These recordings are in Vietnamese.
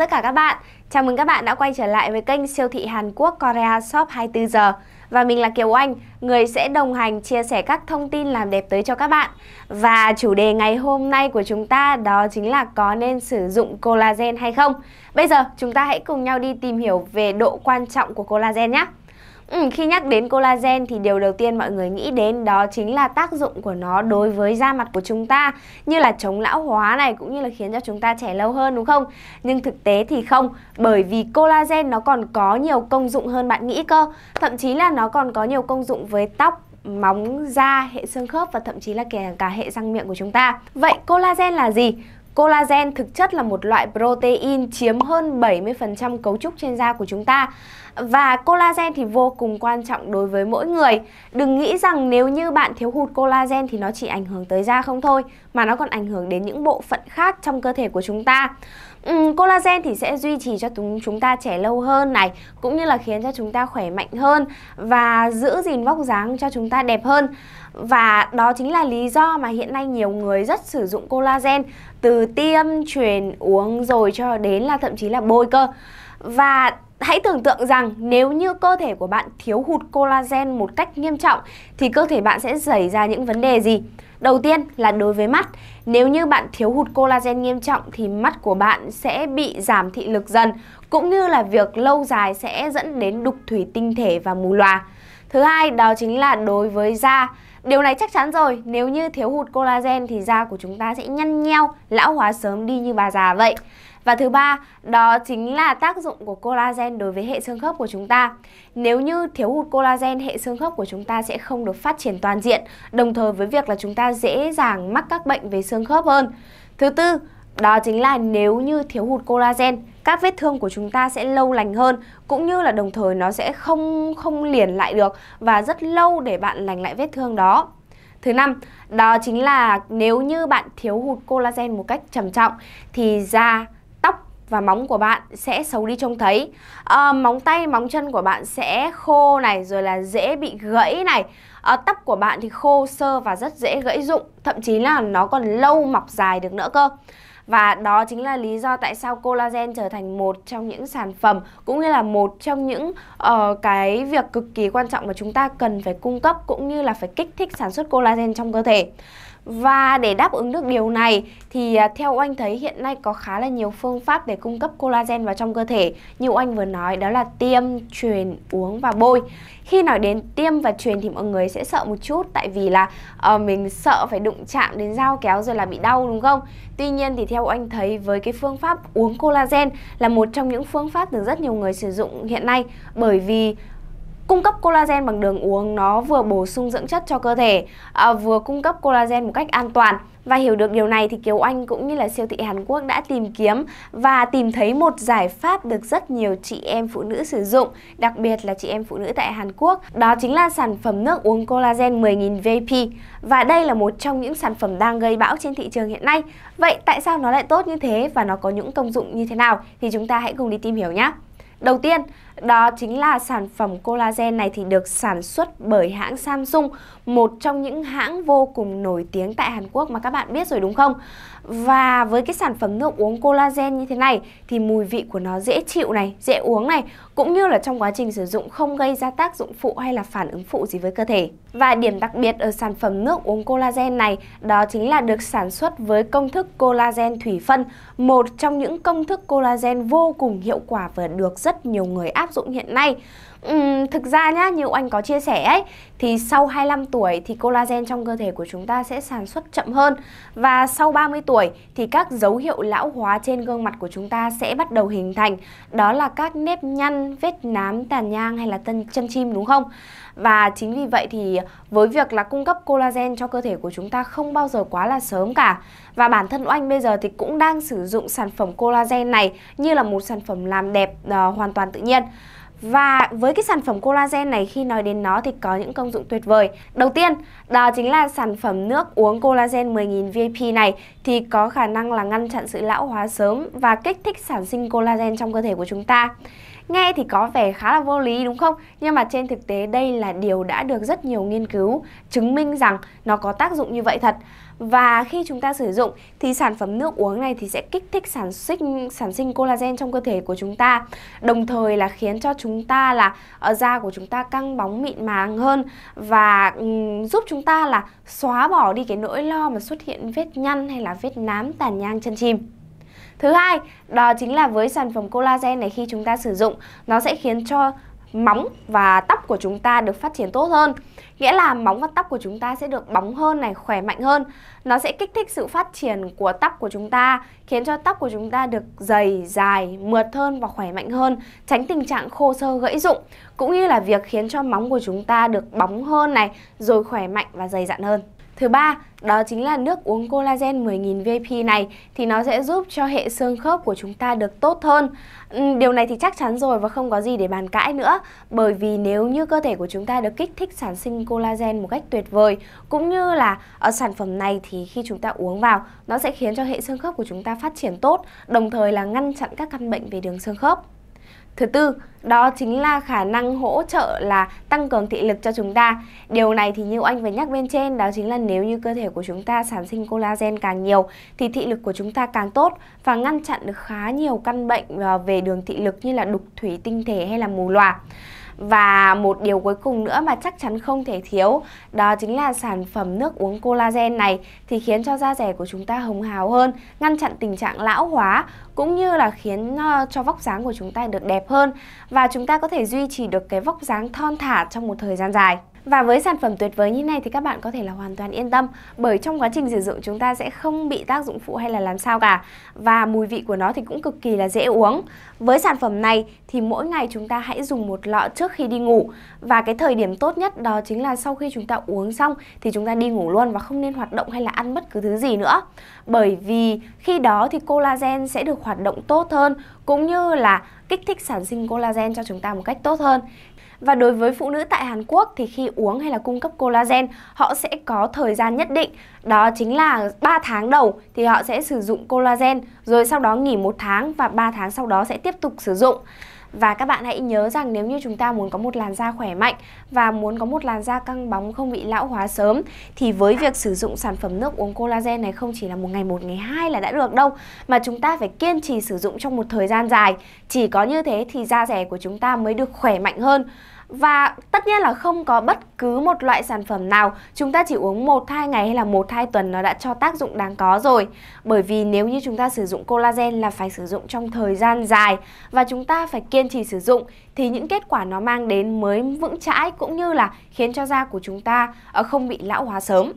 chào tất cả các bạn. Chào mừng các bạn đã quay trở lại với kênh siêu thị Hàn Quốc Korea Shop 24 giờ. Và mình là Kiều Anh, người sẽ đồng hành chia sẻ các thông tin làm đẹp tới cho các bạn. Và chủ đề ngày hôm nay của chúng ta đó chính là có nên sử dụng collagen hay không. Bây giờ chúng ta hãy cùng nhau đi tìm hiểu về độ quan trọng của collagen nhé. Ừ, khi nhắc đến collagen thì điều đầu tiên mọi người nghĩ đến đó chính là tác dụng của nó đối với da mặt của chúng ta như là chống lão hóa này cũng như là khiến cho chúng ta trẻ lâu hơn đúng không? Nhưng thực tế thì không bởi vì collagen nó còn có nhiều công dụng hơn bạn nghĩ cơ thậm chí là nó còn có nhiều công dụng với tóc, móng, da, hệ xương khớp và thậm chí là kể cả hệ răng miệng của chúng ta. Vậy collagen là gì? Collagen thực chất là một loại protein chiếm hơn 70% cấu trúc trên da của chúng ta. Và collagen thì vô cùng quan trọng đối với mỗi người. Đừng nghĩ rằng nếu như bạn thiếu hụt collagen thì nó chỉ ảnh hưởng tới da không thôi, mà nó còn ảnh hưởng đến những bộ phận khác trong cơ thể của chúng ta. Ừ, collagen thì sẽ duy trì cho chúng ta trẻ lâu hơn này cũng như là khiến cho chúng ta khỏe mạnh hơn và giữ gìn vóc dáng cho chúng ta đẹp hơn và đó chính là lý do mà hiện nay nhiều người rất sử dụng collagen từ tiêm truyền uống rồi cho đến là thậm chí là bôi cơ và hãy tưởng tượng rằng nếu như cơ thể của bạn thiếu hụt collagen một cách nghiêm trọng thì cơ thể bạn sẽ xảy ra những vấn đề gì Đầu tiên là đối với mắt, nếu như bạn thiếu hụt collagen nghiêm trọng thì mắt của bạn sẽ bị giảm thị lực dần, cũng như là việc lâu dài sẽ dẫn đến đục thủy tinh thể và mù lòa. Thứ hai đó chính là đối với da. Điều này chắc chắn rồi, nếu như thiếu hụt collagen thì da của chúng ta sẽ nhăn nheo, lão hóa sớm đi như bà già vậy. Và thứ ba, đó chính là tác dụng của collagen đối với hệ xương khớp của chúng ta. Nếu như thiếu hụt collagen, hệ xương khớp của chúng ta sẽ không được phát triển toàn diện, đồng thời với việc là chúng ta dễ dàng mắc các bệnh về xương khớp hơn. Thứ tư, đó chính là nếu như thiếu hụt collagen, các vết thương của chúng ta sẽ lâu lành hơn cũng như là đồng thời nó sẽ không không liền lại được và rất lâu để bạn lành lại vết thương đó. Thứ năm, đó chính là nếu như bạn thiếu hụt collagen một cách trầm trọng thì da và móng của bạn sẽ xấu đi trông thấy à, móng tay móng chân của bạn sẽ khô này rồi là dễ bị gãy này à, tóc của bạn thì khô sơ và rất dễ gãy rụng thậm chí là nó còn lâu mọc dài được nữa cơ và đó chính là lý do tại sao collagen trở thành một trong những sản phẩm cũng như là một trong những uh, cái việc cực kỳ quan trọng mà chúng ta cần phải cung cấp cũng như là phải kích thích sản xuất collagen trong cơ thể và để đáp ứng được điều này thì à, theo anh thấy hiện nay có khá là nhiều phương pháp để cung cấp collagen vào trong cơ thể như anh vừa nói đó là tiêm, truyền, uống và bôi. Khi nói đến tiêm và truyền thì mọi người sẽ sợ một chút tại vì là uh, mình sợ phải đụng chạm đến dao kéo rồi là bị đau đúng không? Tuy nhiên thì theo anh thấy với cái phương pháp uống collagen là một trong những phương pháp được rất nhiều người sử dụng hiện nay bởi vì Cung cấp collagen bằng đường uống nó vừa bổ sung dưỡng chất cho cơ thể, à, vừa cung cấp collagen một cách an toàn. Và hiểu được điều này thì Kiều Anh cũng như là siêu thị Hàn Quốc đã tìm kiếm và tìm thấy một giải pháp được rất nhiều chị em phụ nữ sử dụng, đặc biệt là chị em phụ nữ tại Hàn Quốc. Đó chính là sản phẩm nước uống collagen 10.000 VP. Và đây là một trong những sản phẩm đang gây bão trên thị trường hiện nay. Vậy tại sao nó lại tốt như thế và nó có những công dụng như thế nào thì chúng ta hãy cùng đi tìm hiểu nhé. Đầu tiên, đó chính là sản phẩm collagen này thì được sản xuất bởi hãng Samsung, một trong những hãng vô cùng nổi tiếng tại Hàn Quốc mà các bạn biết rồi đúng không? Và với cái sản phẩm nước uống collagen như thế này thì mùi vị của nó dễ chịu này, dễ uống này cũng như là trong quá trình sử dụng không gây ra tác dụng phụ hay là phản ứng phụ gì với cơ thể. Và điểm đặc biệt ở sản phẩm nước uống collagen này đó chính là được sản xuất với công thức collagen thủy phân, một trong những công thức collagen vô cùng hiệu quả và được rất nhiều người áp dụng hiện nay. Uhm, thực ra nhá, như anh có chia sẻ ấy thì sau 25 tuổi thì collagen trong cơ thể của chúng ta sẽ sản xuất chậm hơn và sau 30 tuổi thì các dấu hiệu lão hóa trên gương mặt của chúng ta sẽ bắt đầu hình thành đó là các nếp nhăn, vết nám, tàn nhang hay là tân, chân chim đúng không? Và chính vì vậy thì với việc là cung cấp collagen cho cơ thể của chúng ta không bao giờ quá là sớm cả và bản thân Oanh bây giờ thì cũng đang sử dụng sản phẩm collagen này như là một sản phẩm làm đẹp uh, hoàn toàn tự nhiên và với cái sản phẩm collagen này khi nói đến nó thì có những công dụng tuyệt vời. Đầu tiên, đó chính là sản phẩm nước uống collagen 10.000 VIP này thì có khả năng là ngăn chặn sự lão hóa sớm và kích thích sản sinh collagen trong cơ thể của chúng ta. Nghe thì có vẻ khá là vô lý đúng không? Nhưng mà trên thực tế đây là điều đã được rất nhiều nghiên cứu chứng minh rằng nó có tác dụng như vậy thật. Và khi chúng ta sử dụng thì sản phẩm nước uống này thì sẽ kích thích sản sinh sản sinh collagen trong cơ thể của chúng ta. Đồng thời là khiến cho chúng ta là ờ, da của chúng ta căng bóng mịn màng hơn và um, giúp chúng ta là xóa bỏ đi cái nỗi lo mà xuất hiện vết nhăn hay là vết nám tàn nhang chân chim. Thứ hai, đó chính là với sản phẩm collagen này khi chúng ta sử dụng, nó sẽ khiến cho móng và tóc của chúng ta được phát triển tốt hơn. Nghĩa là móng và tóc của chúng ta sẽ được bóng hơn này, khỏe mạnh hơn. Nó sẽ kích thích sự phát triển của tóc của chúng ta, khiến cho tóc của chúng ta được dày, dài, mượt hơn và khỏe mạnh hơn, tránh tình trạng khô sơ gãy rụng, cũng như là việc khiến cho móng của chúng ta được bóng hơn này, rồi khỏe mạnh và dày dặn hơn. Thứ ba, đó chính là nước uống collagen 10.000 vp này thì nó sẽ giúp cho hệ xương khớp của chúng ta được tốt hơn. Ừ, điều này thì chắc chắn rồi và không có gì để bàn cãi nữa bởi vì nếu như cơ thể của chúng ta được kích thích sản sinh collagen một cách tuyệt vời cũng như là ở ờ, sản phẩm này thì khi chúng ta uống vào nó sẽ khiến cho hệ xương khớp của chúng ta phát triển tốt đồng thời là ngăn chặn các căn bệnh về đường xương khớp. Thứ tư, đó chính là khả năng hỗ trợ là tăng cường thị lực cho chúng ta. Điều này thì như anh vừa nhắc bên trên, đó chính là nếu như cơ thể của chúng ta sản sinh collagen càng nhiều thì thị lực của chúng ta càng tốt và ngăn chặn được khá nhiều căn bệnh ờ, về đường thị lực như là đục thủy tinh thể hay là mù loà và một điều cuối cùng nữa mà chắc chắn không thể thiếu đó chính là sản phẩm nước uống collagen này thì khiến cho da rẻ của chúng ta hồng hào hơn, ngăn chặn tình trạng lão hóa cũng như là khiến ờ, cho vóc dáng của chúng ta được đẹp hơn và chúng ta có thể duy trì được cái vóc dáng thon thả trong một thời gian dài. Và với sản phẩm tuyệt vời như này thì các bạn có thể là hoàn toàn yên tâm bởi trong quá trình sử dụng chúng ta sẽ không bị tác dụng phụ hay là làm sao cả và mùi vị của nó thì cũng cực kỳ là dễ uống. Với sản phẩm này thì mỗi ngày chúng ta hãy dùng một lọ trước khi đi ngủ và cái thời điểm tốt nhất đó chính là sau khi chúng ta uống xong thì chúng ta đi ngủ luôn và không nên hoạt động hay là ăn bất cứ thứ gì nữa. Bởi vì khi đó thì collagen sẽ được hoạt động tốt hơn cũng như là kích thích sản sinh collagen cho chúng ta một cách tốt hơn. Và đối với phụ nữ tại Hàn Quốc thì khi uống hay là cung cấp collagen, họ sẽ có thời gian nhất định. Đó chính là 3 tháng đầu thì họ sẽ sử dụng collagen, rồi sau đó nghỉ một tháng và 3 tháng sau đó sẽ tiếp tục sử dụng. Và các bạn hãy nhớ rằng nếu như chúng ta muốn có một làn da khỏe mạnh và muốn có một làn da căng bóng không bị lão hóa sớm thì với việc sử dụng sản phẩm nước uống collagen này không chỉ là một ngày một ngày hai là đã được đâu mà chúng ta phải kiên trì sử dụng trong một thời gian dài. Chỉ có như thế thì da rẻ của chúng ta mới được khỏe mạnh hơn. Và tất nhiên là không có bất cứ một loại sản phẩm nào chúng ta chỉ uống 1-2 ngày hay là 1-2 tuần nó đã cho tác dụng đáng có rồi. Bởi vì nếu như chúng ta sử dụng collagen là phải sử dụng trong thời gian dài và chúng ta phải kiên trì sử dụng thì những kết quả nó mang đến mới vững chãi cũng như là khiến cho da của chúng ta ờ, không bị lão hóa sớm.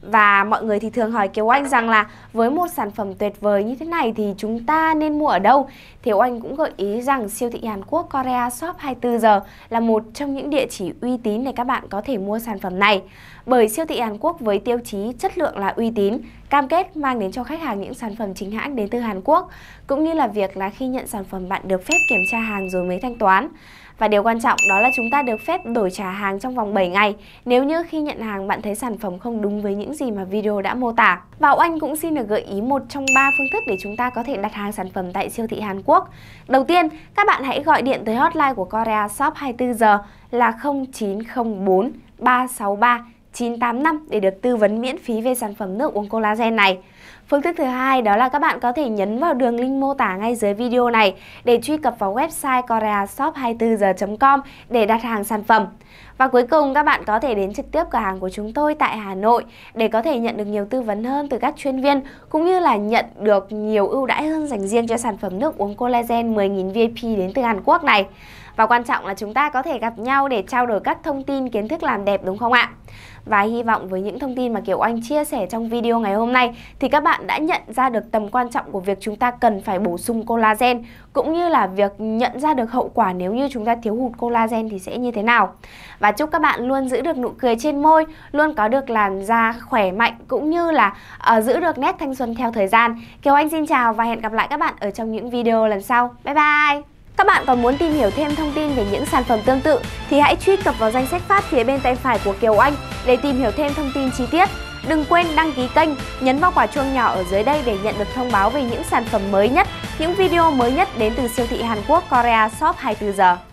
Và mọi người thì thường hỏi Kiều Anh rằng là với một sản phẩm tuyệt vời như thế này thì chúng ta nên mua ở đâu? Thì Anh cũng gợi ý rằng siêu thị Hàn Quốc Korea Shop 24 giờ là một trong những địa chỉ uy tín để các bạn có thể mua sản phẩm này bởi siêu thị Hàn Quốc với tiêu chí chất lượng là uy tín, cam kết mang đến cho khách hàng những sản phẩm chính hãng đến từ Hàn Quốc, cũng như là việc là khi nhận sản phẩm bạn được phép kiểm tra hàng rồi mới thanh toán. Và điều quan trọng đó là chúng ta được phép đổi trả hàng trong vòng 7 ngày nếu như khi nhận hàng bạn thấy sản phẩm không đúng với những gì mà video đã mô tả. Và Oanh cũng xin được gợi ý một trong ba phương thức để chúng ta có thể đặt hàng sản phẩm tại siêu thị Hàn Quốc. Đầu tiên, các bạn hãy gọi điện tới hotline của Korea Shop 24 giờ là 0904 363 985 để được tư vấn miễn phí về sản phẩm nước uống collagen này. Phương thức thứ hai đó là các bạn có thể nhấn vào đường link mô tả ngay dưới video này để truy cập vào website koreashop 24 h com để đặt hàng sản phẩm. Và cuối cùng các bạn có thể đến trực tiếp cửa hàng của chúng tôi tại Hà Nội để có thể nhận được nhiều tư vấn hơn từ các chuyên viên cũng như là nhận được nhiều ưu đãi hơn dành riêng cho sản phẩm nước uống collagen 10.000 VIP đến từ Hàn Quốc này và quan trọng là chúng ta có thể gặp nhau để trao đổi các thông tin kiến thức làm đẹp đúng không ạ? Và hy vọng với những thông tin mà Kiều Anh chia sẻ trong video ngày hôm nay thì các bạn đã nhận ra được tầm quan trọng của việc chúng ta cần phải bổ sung collagen cũng như là việc nhận ra được hậu quả nếu như chúng ta thiếu hụt collagen thì sẽ như thế nào. Và chúc các bạn luôn giữ được nụ cười trên môi, luôn có được làn da khỏe mạnh cũng như là uh, giữ được nét thanh xuân theo thời gian. Kiều Anh xin chào và hẹn gặp lại các bạn ở trong những video lần sau. Bye bye! Các bạn còn muốn tìm hiểu thêm thông tin về những sản phẩm tương tự thì hãy truy cập vào danh sách phát phía bên tay phải của Kiều Anh để tìm hiểu thêm thông tin chi tiết. Đừng quên đăng ký kênh, nhấn vào quả chuông nhỏ ở dưới đây để nhận được thông báo về những sản phẩm mới nhất, những video mới nhất đến từ siêu thị Hàn Quốc Korea Shop 24 giờ.